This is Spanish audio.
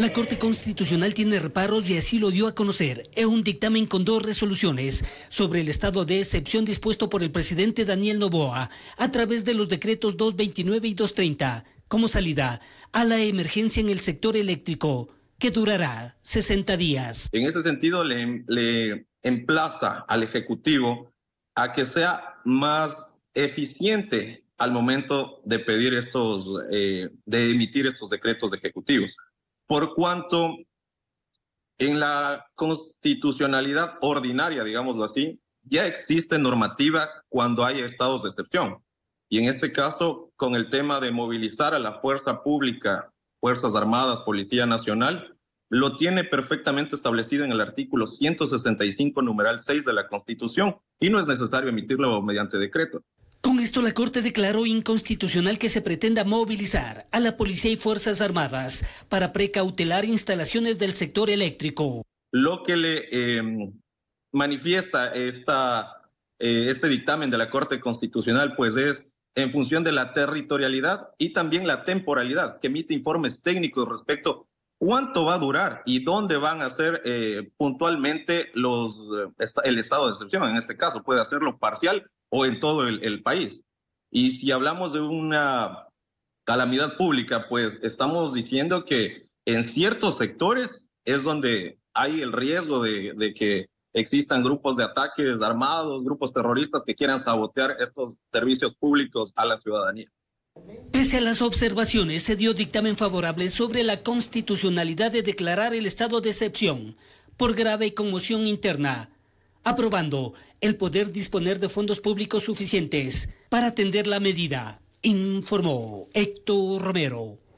La Corte Constitucional tiene reparos y así lo dio a conocer en un dictamen con dos resoluciones sobre el estado de excepción dispuesto por el presidente Daniel Novoa a través de los decretos 229 y 230 como salida a la emergencia en el sector eléctrico que durará 60 días. En ese sentido, le, emplaza al Ejecutivo a que sea más eficiente al momento de pedir estos, eh, de emitir estos decretos de ejecutivos por cuanto en la constitucionalidad ordinaria, digámoslo así, ya existe normativa cuando hay estados de excepción. Y en este caso, con el tema de movilizar a la fuerza pública, Fuerzas Armadas, Policía Nacional, lo tiene perfectamente establecido en el artículo 165, numeral 6 de la Constitución, y no es necesario emitirlo mediante decreto esto la Corte declaró inconstitucional que se pretenda movilizar a la Policía y Fuerzas Armadas para precautelar instalaciones del sector eléctrico. Lo que le em, manifiesta esta, eh, este dictamen de la Corte Constitucional pues es en función de la territorialidad y también la temporalidad, que emite informes técnicos respecto cuánto va a durar y dónde van a ser eh, puntualmente los, eh, el estado de excepción. En este caso puede hacerlo parcial o en todo el, país. Y si hablamos de una calamidad pública, pues estamos diciendo que en ciertos sectores es donde hay el riesgo de, de, que existan grupos de ataques armados, grupos terroristas que quieran sabotear estos servicios públicos a la ciudadanía. Pese a las observaciones, se dio dictamen favorable sobre la constitucionalidad de declarar el estado de excepción por grave conmoción interna aprobando el poder disponer de fondos públicos suficientes para atender la medida, informó Héctor Romero.